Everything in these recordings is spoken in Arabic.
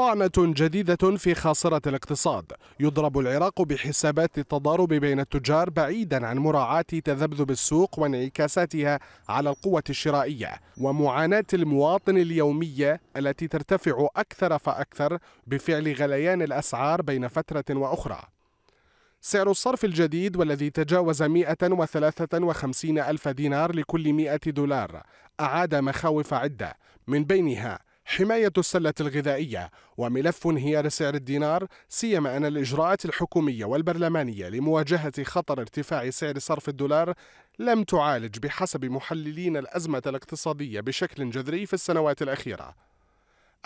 طعنة جديدة في خاصرة الاقتصاد يضرب العراق بحسابات التضارب بين التجار بعيدا عن مراعاة تذبذب السوق وانعكاساتها على القوة الشرائية ومعاناة المواطن اليومية التي ترتفع أكثر فأكثر بفعل غليان الأسعار بين فترة وأخرى سعر الصرف الجديد والذي تجاوز 153 ألف دينار لكل 100 دولار أعاد مخاوف عدة من بينها حماية السلة الغذائية وملف انهيار سعر الدينار سيما أن الإجراءات الحكومية والبرلمانية لمواجهة خطر ارتفاع سعر صرف الدولار لم تعالج بحسب محللين الأزمة الاقتصادية بشكل جذري في السنوات الأخيرة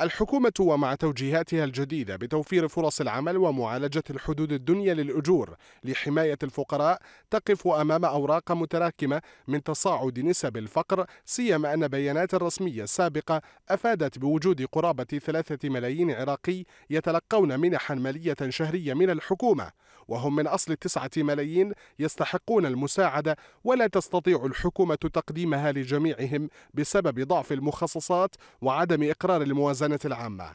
الحكومة ومع توجيهاتها الجديدة بتوفير فرص العمل ومعالجة الحدود الدنيا للأجور لحماية الفقراء تقف أمام أوراق متراكمة من تصاعد نسب الفقر سيما أن بيانات الرسمية السابقة أفادت بوجود قرابة ثلاثة ملايين عراقي يتلقون منحا مالية شهرية من الحكومة وهم من أصل تسعة ملايين يستحقون المساعدة ولا تستطيع الحكومة تقديمها لجميعهم بسبب ضعف المخصصات وعدم إقرار الموازنة الخزانة العامة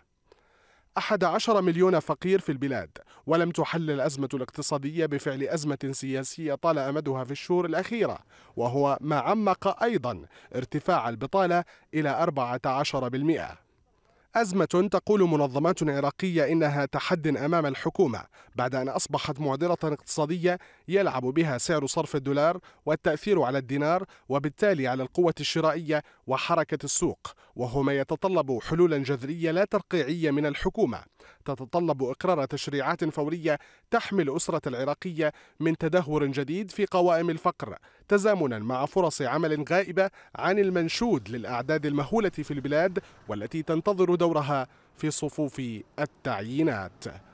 11 مليون فقير في البلاد ولم تحل الأزمة الاقتصادية بفعل أزمة سياسية طال أمدها في الشهور الأخيرة وهو ما عمق أيضا ارتفاع البطالة إلى 14% أزمة تقول منظمات عراقية إنها تحد أمام الحكومة بعد أن أصبحت معضلة اقتصادية يلعب بها سعر صرف الدولار والتأثير على الدينار وبالتالي على القوة الشرائية وحركة السوق وهو ما يتطلب حلولا جذرية لا ترقيعية من الحكومة تتطلب إقرار تشريعات فورية تحمي الأسرة العراقية من تدهور جديد في قوائم الفقر تزامنا مع فرص عمل غائبة عن المنشود للأعداد المهولة في البلاد والتي تنتظر دورها في صفوف التعيينات